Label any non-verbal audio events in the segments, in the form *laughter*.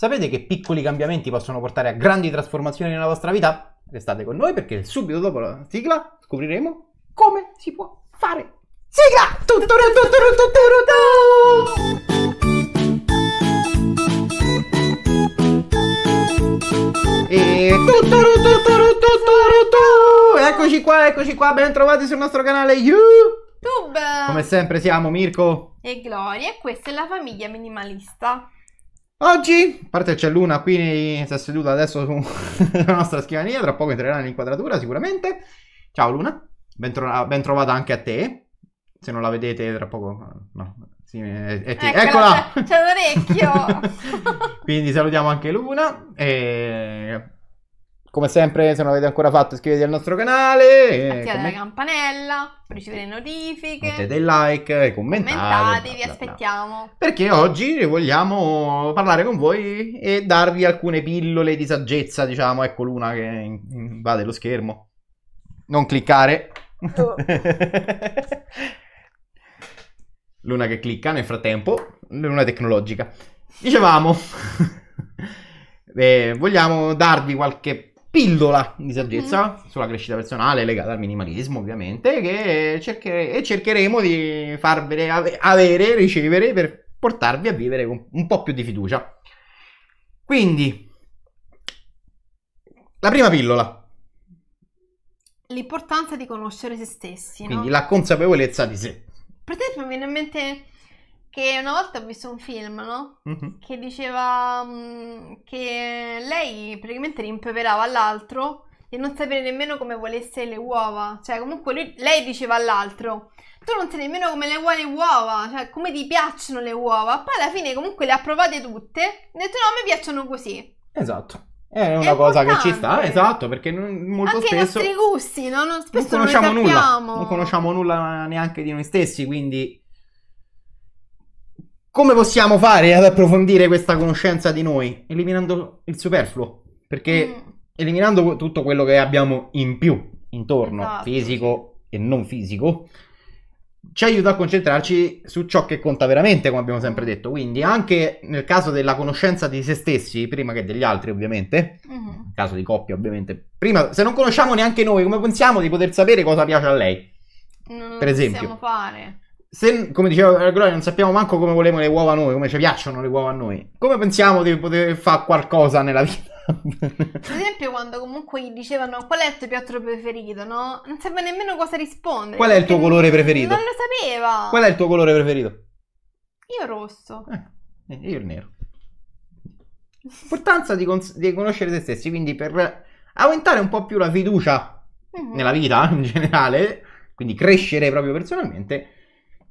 Sapete che piccoli cambiamenti possono portare a grandi trasformazioni nella vostra vita? Restate con noi perché subito dopo la sigla scopriremo come si può fare. Sigla! E eccoci qua, eccoci qua, ben trovati sul nostro canale YouTube. Come sempre siamo Mirko e Gloria e questa è la famiglia minimalista. Oggi, a parte c'è Luna qui, si è seduta adesso sulla *laughs* nostra scrivania, tra poco entrerà nell'inquadratura sicuramente. Ciao Luna, Bentro- ben, trovata anche a te. Se non la vedete tra poco... No, sì, è, è Eccola, Eccola! C'è, c'è l'orecchio! *laughs* Quindi salutiamo anche Luna e come sempre, se non l'avete ancora fatto, iscrivetevi al nostro canale. Eh, Attivate com- la campanella, ricevete notifiche. Mettete il like, commentate. Commentate, vi aspettiamo. Perché oggi vogliamo parlare con voi e darvi alcune pillole di saggezza, diciamo. Ecco l'una che va dello schermo. Non cliccare. Oh. *laughs* Luna che clicca nel frattempo, luna tecnologica. Dicevamo, *laughs* eh, vogliamo darvi qualche pillola di saggezza mm-hmm. sulla crescita personale legata al minimalismo ovviamente che cerchere- cercheremo di farvele avere, ricevere per portarvi a vivere con un po' più di fiducia. Quindi, la prima pillola. L'importanza di conoscere se stessi. Quindi no? la consapevolezza di sé. Per esempio mi viene in mente che una volta ho visto un film, no? Mm-hmm. Che diceva um, che lei praticamente rimproverava l'altro di non sapere nemmeno come volesse le uova. Cioè, comunque lui, lei diceva all'altro, tu non sai nemmeno come le vuoi le uova, cioè come ti piacciono le uova. Poi alla fine comunque le ha provate tutte, ha detto no, mi piacciono così. Esatto. È una è cosa che ci sta, esatto, perché molto Anche spesso... Anche i nostri gusti, no? non, spesso non conosciamo non nulla, non conosciamo nulla neanche di noi stessi, quindi come possiamo fare ad approfondire questa conoscenza di noi? Eliminando il superfluo, perché mm. eliminando tutto quello che abbiamo in più intorno, esatto. fisico e non fisico, ci aiuta a concentrarci su ciò che conta veramente, come abbiamo sempre detto. Quindi, anche nel caso della conoscenza di se stessi, prima che degli altri, ovviamente, mm-hmm. nel caso di coppia, ovviamente, prima, se non conosciamo neanche noi, come pensiamo di poter sapere cosa piace a lei? Non per esempio, Possiamo fare se, come diceva Gloria, non sappiamo manco come volevo le uova a noi, come ci piacciono le uova a noi, come pensiamo di poter fare qualcosa nella vita? Ad esempio, quando comunque gli dicevano qual è il tuo piatto preferito, no? Non sapeva nemmeno cosa rispondere. Qual è il tuo colore preferito? Non lo sapeva. Qual è il tuo colore preferito? Io rosso. Eh, eh, io il nero. L'importanza di, cons- di, conoscere se stessi, quindi per aumentare un po' più la fiducia uh-huh. nella vita in generale, quindi crescere proprio personalmente,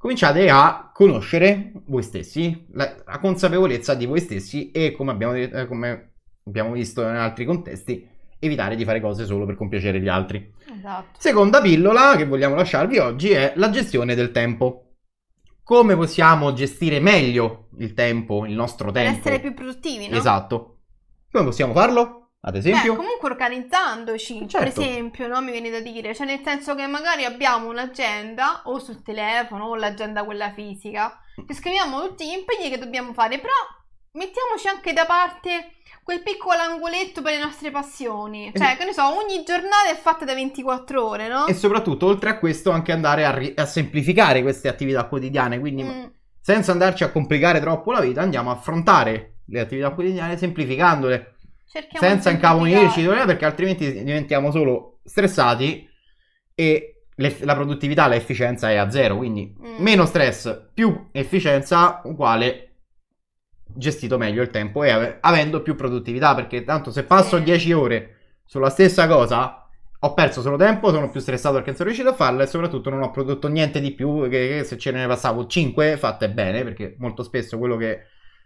cominciate a conoscere voi stessi, la, la consapevolezza di voi stessi e come abbiamo, eh, come abbiamo, visto in altri contesti, evitare di fare cose solo per compiacere gli altri. Esatto. Seconda pillola che vogliamo lasciarvi oggi è la gestione del tempo come possiamo gestire meglio il tempo, il nostro tempo. Per essere più produttivi, no? Esatto. Come possiamo farlo? ad esempio? Beh, comunque organizzandoci, certo. per esempio, no? mi viene da dire, cioè nel senso che magari abbiamo un'agenda o sul telefono o l'agenda quella fisica, mm. che scriviamo tutti gli impegni che dobbiamo fare, però mettiamoci anche da parte quel piccolo angoletto per le nostre passioni. Cioè, che ne so, ogni giornata è fatta da 24 ore, no? E soprattutto, oltre a questo, anche andare a, ri- a semplificare queste attività quotidiane, quindi mm. senza andarci a complicare troppo la vita, andiamo a affrontare le attività quotidiane semplificandole Cerchiamo senza incaponirci perché altrimenti diventiamo solo stressati e la produttività, l'efficienza è a zero, quindi mm. meno stress più efficienza uguale gestito meglio il tempo e ave- avendo più produttività perché tanto se passo sì. 10 ore sulla stessa cosa ho perso solo tempo, sono più stressato perché non sono riuscito a farla e soprattutto non ho prodotto niente di più che, che se ce ne passavo 5 fatte bene perché molto spesso quello che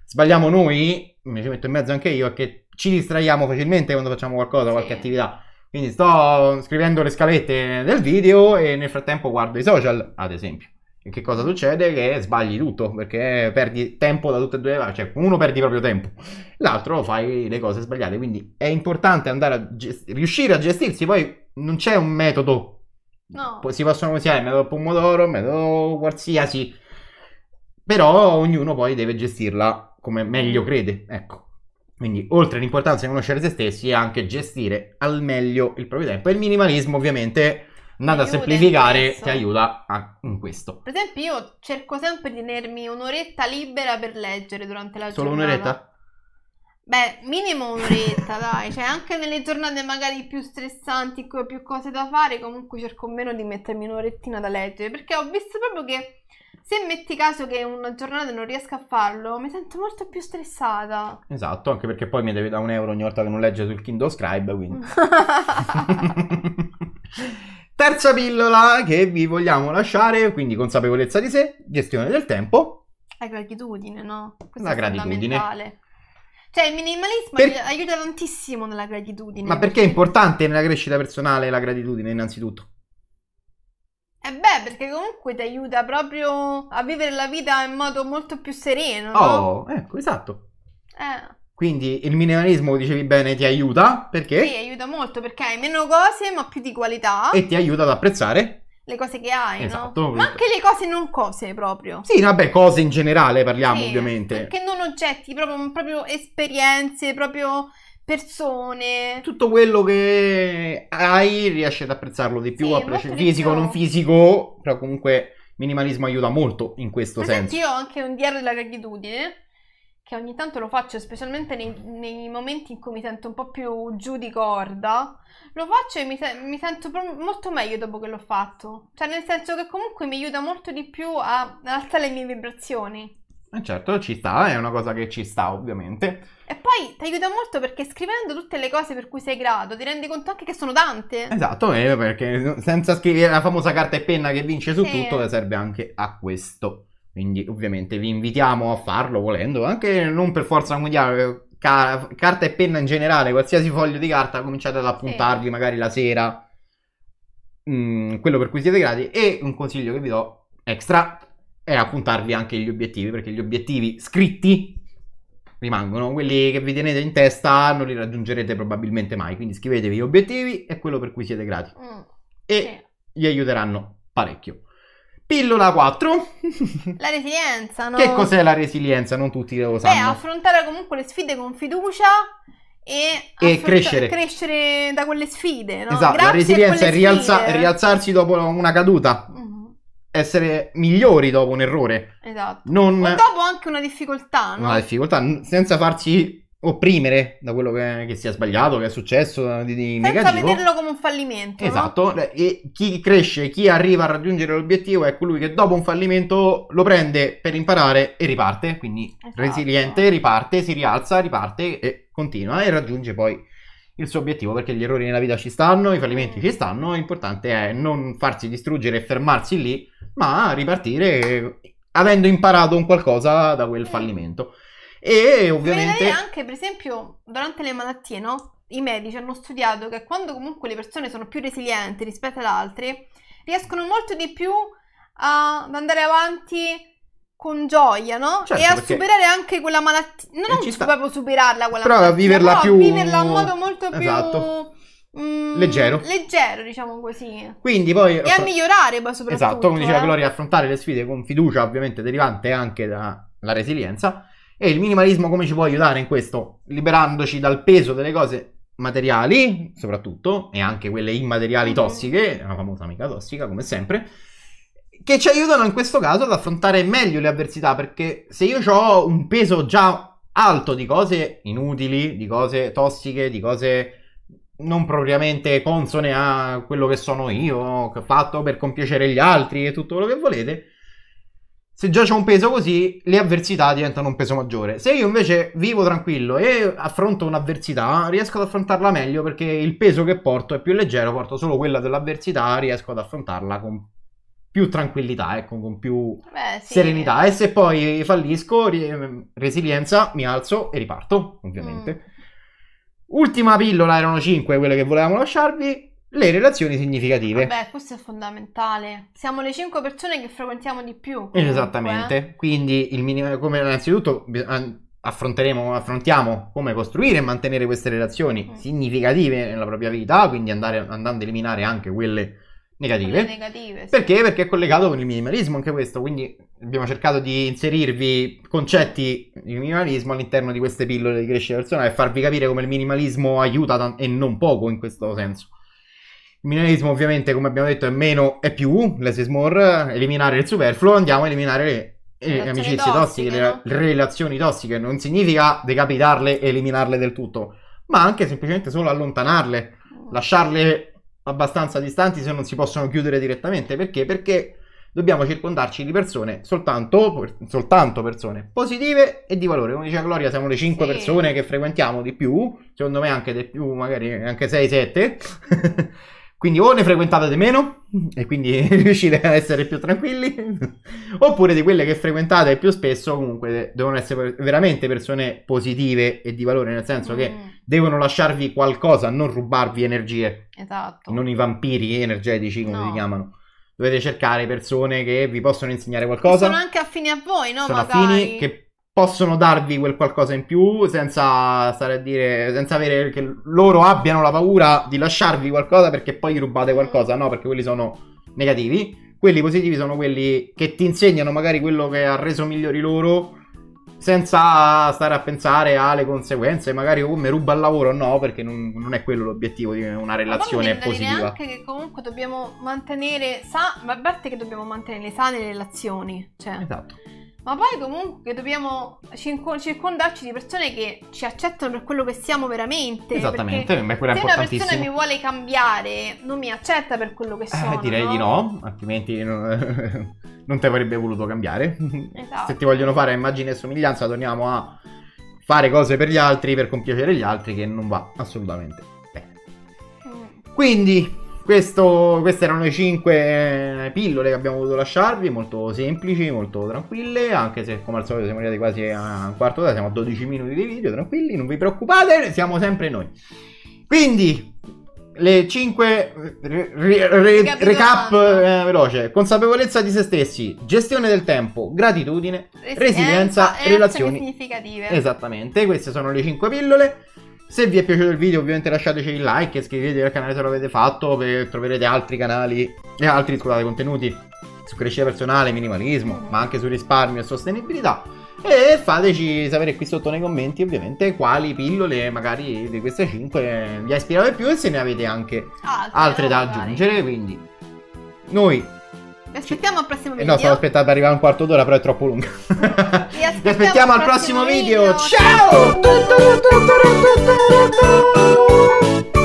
sbagliamo noi, mi ci metto in mezzo anche io, è che ci distraiamo facilmente quando facciamo qualcosa, sì. qualche attività. Quindi sto scrivendo le scalette del video e nel frattempo guardo i social, ad esempio. E che cosa succede? Che sbagli tutto, perché perdi tempo da tutte e due le parti, cioè uno perdi proprio tempo, l'altro fai le cose sbagliate. Quindi è importante andare a gest- riuscire a gestirsi, poi non c'è un metodo. No. Si possono usare eh, il metodo pomodoro, il metodo qualsiasi, però ognuno poi deve gestirla come meglio crede, ecco. Quindi, oltre all'importanza di conoscere se stessi, è anche gestire al meglio il proprio tempo. E il minimalismo, ovviamente, andando a semplificare, ti aiuta a, in questo. Per esempio, io cerco sempre di tenermi un'oretta libera per leggere durante la Solo giornata. Solo un'oretta? Beh, minimo un'oretta, *laughs* dai, cioè anche nelle giornate magari più stressanti, con più cose da fare, comunque cerco meno di mettermi un'orettina da leggere, perché ho visto proprio che se metti caso che una giornata non riesco a farlo, mi sento molto più stressata. Esatto, anche perché poi mi devi dare un euro ogni volta che non legge sul Kindle Scribe, quindi... *laughs* *laughs* Terza pillola che vi vogliamo lasciare, quindi consapevolezza di sé, gestione del tempo. La gratitudine, no? Questo la è gratitudine. Cioè il minimalismo per... aiuta tantissimo nella gratitudine. Ma perché è importante nella crescita personale la gratitudine innanzitutto? Eh beh, perché comunque ti aiuta proprio a vivere la vita in modo molto più sereno. No? Oh, ecco, esatto. Eh. Quindi il minimalismo, dicevi bene, ti aiuta perché? Sì, aiuta molto perché hai meno cose ma più di qualità. E ti aiuta ad apprezzare le cose che hai, esatto, no? Ma esatto. anche le cose non cose proprio. Sì, vabbè, cose in generale parliamo sì, ovviamente. Anche non oggetti, proprio, proprio esperienze, proprio persone. Tutto quello che hai riesci ad apprezzarlo di più, sì, apprezz- fisico, più. non fisico, però comunque minimalismo aiuta molto in questo per senso. Io ho anche un diario della gratitudine che ogni tanto lo faccio, specialmente nei, nei, momenti in cui mi sento un po' più giù di corda, lo faccio e mi, se- mi sento pro- molto meglio dopo che l'ho fatto. Cioè, nel senso che comunque mi aiuta molto di più a, alzare le mie vibrazioni. Eh, certo, ci sta, è una cosa che ci sta ovviamente. E poi ti aiuta molto perché scrivendo tutte le cose per cui sei grado, ti rendi conto anche che sono tante. Esatto, eh, perché senza scrivere la famosa carta e penna che vince su sì. tutto serve anche a questo. Quindi ovviamente vi invitiamo a farlo volendo, anche non per forza mondiale, ca- carta e penna in generale, qualsiasi foglio di carta cominciate ad appuntarvi sì. magari la sera, mh, mm, quello per cui siete grati e un consiglio che vi do extra e appuntarvi anche gli obiettivi, perché gli obiettivi scritti rimangono, quelli che vi tenete in testa non li raggiungerete probabilmente mai, quindi scrivetevi gli obiettivi e quello per cui siete grati. Mm, e sì. vi aiuteranno parecchio. Pillola 4. *laughs* la resilienza, no? Che cos'è la resilienza? Non tutti lo sanno. Beh, affrontare comunque le sfide con fiducia e, e crescere. crescere. da quelle sfide. No? Esatto, Grazie la resilienza è rialza- rialzarsi dopo una caduta. mm essere migliori dopo un errore. Esatto. Non... O dopo anche una difficoltà, no? Una difficoltà, senza farsi opprimere da quello che, che sia sbagliato, che è successo eh, di, di senza negativo. vederlo come un fallimento. Esatto. No? E chi cresce, chi arriva a raggiungere l'obiettivo è colui che dopo un fallimento lo prende per imparare e riparte. Quindi esatto. resiliente, riparte, si rialza, riparte e continua e raggiunge poi il suo obiettivo, perché gli errori nella vita ci stanno, i fallimenti eh. ci stanno, l'importante è non farsi distruggere e fermarsi lì, ma ripartire avendo imparato un qualcosa da quel eh. fallimento. E ovviamente... anche, per esempio, durante le malattie, no? I medici hanno studiato che quando comunque le persone sono più resilienti rispetto ad altre, riescono molto di più ad andare avanti con gioia, no? Certo, e a perché... superare anche quella malattia. Non eh, ci sta. proprio superarla quella Però malattia. a viverla più. viverla in modo molto esatto. più. Mm, leggero. Leggero, diciamo così. Quindi poi. E a migliorare poi soprattutto. Esatto, come diceva eh? Gloria, affrontare le sfide con fiducia, ovviamente derivante anche dalla resilienza. E il minimalismo come ci può aiutare in questo? Liberandoci dal peso delle cose materiali, soprattutto, e anche quelle immateriali mm-hmm. tossiche, la famosa amica tossica, come sempre che ci aiutano in questo caso ad affrontare meglio le avversità, perché se io ho un peso già alto di cose inutili, di cose tossiche, di cose non propriamente consone a quello che sono io, che ho fatto per compiacere gli altri e tutto quello che volete, se già c'è un peso così, le avversità diventano un peso maggiore. Se io invece vivo tranquillo e affronto un'avversità, riesco ad affrontarla meglio perché il peso che porto è più leggero, porto solo quella dell'avversità, riesco ad affrontarla con più tranquillità, ecco, con più Beh, sì. serenità. E se poi fallisco, ri- resilienza, mi alzo e riparto, ovviamente. Mm. Ultima pillola, erano 5 quelle che volevamo lasciarvi. Le relazioni significative. Beh, questo è fondamentale. Siamo le 5 persone che frequentiamo di più. Comunque. Eh. Esattamente. Quindi, il minimo, come innanzitutto, affronteremo, affrontiamo come costruire e mantenere queste relazioni mm. significative nella propria vita, quindi andare, andando ad eliminare anche quelle negative. negative sì. Perché? Perché è collegato con il minimalismo anche questo, quindi abbiamo cercato di inserirvi concetti di minimalismo all'interno di queste pillole di crescita personale e farvi capire come il minimalismo aiuta t- e non poco in questo senso. Il minimalismo ovviamente, come abbiamo detto, è meno e più, less is more, eliminare il superfluo, andiamo a eliminare le, eh, le, amicizie tossiche, tossiche no? le relazioni tossiche, non significa decapitarle e eliminarle del tutto, ma anche semplicemente solo allontanarle, mm. lasciarle abbastanza distanti se non si possono chiudere direttamente. Perché? Perché dobbiamo circondarci di persone, soltanto, soltanto persone positive e di valore. Come diceva Gloria, siamo le 5 sì. persone che frequentiamo di più, secondo me anche di più, magari anche 6-7. *laughs* Quindi o ne frequentate di meno e quindi *laughs* riuscite a essere più tranquilli, *laughs* oppure di quelle che frequentate più spesso comunque devono essere veramente persone positive e di valore, nel senso mm. che devono lasciarvi qualcosa, non rubarvi energie. Esatto. Non i vampiri energetici come no. li chiamano. Dovete cercare persone che vi possono insegnare qualcosa. Che sono anche affini a voi, no? Sono Magari. affini che possono darvi quel qualcosa in più senza stare a dire, senza avere che loro abbiano la paura di lasciarvi qualcosa perché poi gli rubate mm. qualcosa, no? Perché quelli sono negativi. Quelli positivi sono quelli che ti insegnano magari quello che ha reso migliori loro senza stare a pensare alle conseguenze, magari come ruba il lavoro no, perché non, non, è quello l'obiettivo di una relazione ma positiva. Ma anche che comunque dobbiamo mantenere, sa, ma a parte che dobbiamo mantenere sane le relazioni, cioè. Esatto ma poi comunque dobbiamo circondarci di persone che ci accettano per quello che siamo veramente. Esattamente, ma è quella se una persona mi vuole cambiare, non mi accetta per quello che eh, sono. Eh, direi no? di no, altrimenti non, *laughs* non ti avrebbe voluto cambiare. Esatto. Se ti vogliono fare immagine e somiglianza, torniamo a fare cose per gli altri, per compiacere gli altri, che non va assolutamente bene. Mm. Quindi, questo, queste erano le 5 eh, pillole che abbiamo voluto lasciarvi, molto semplici, molto tranquille, anche se come al solito siamo arrivati quasi a un quarto d'ora, siamo a 12 minuti di video, tranquilli, non vi preoccupate, siamo sempre noi. Quindi, le 5 eh, recap eh, veloce, consapevolezza di se stessi, gestione del tempo, gratitudine, resilienza, resilienza eh, relazioni. Significative. Esattamente, queste sono le 5 pillole. Se vi è piaciuto il video ovviamente lasciateci il like, iscrivetevi al canale se non l'avete fatto, troverete altri canali e altri scusate, contenuti su crescita personale, minimalismo, ma anche su risparmio e sostenibilità. E fateci sapere qui sotto nei commenti ovviamente quali pillole magari di queste 5 vi ha ispirato di più e se ne avete anche altre, da aggiungere. Quindi noi aspettiamo al prossimo video. Eh no, stavo aspettando per arrivare un quarto d'ora, però è troppo lunga. *laughs* Vi aspettiamo, aspettiamo al prossimo, prossimo video. video. Ciao!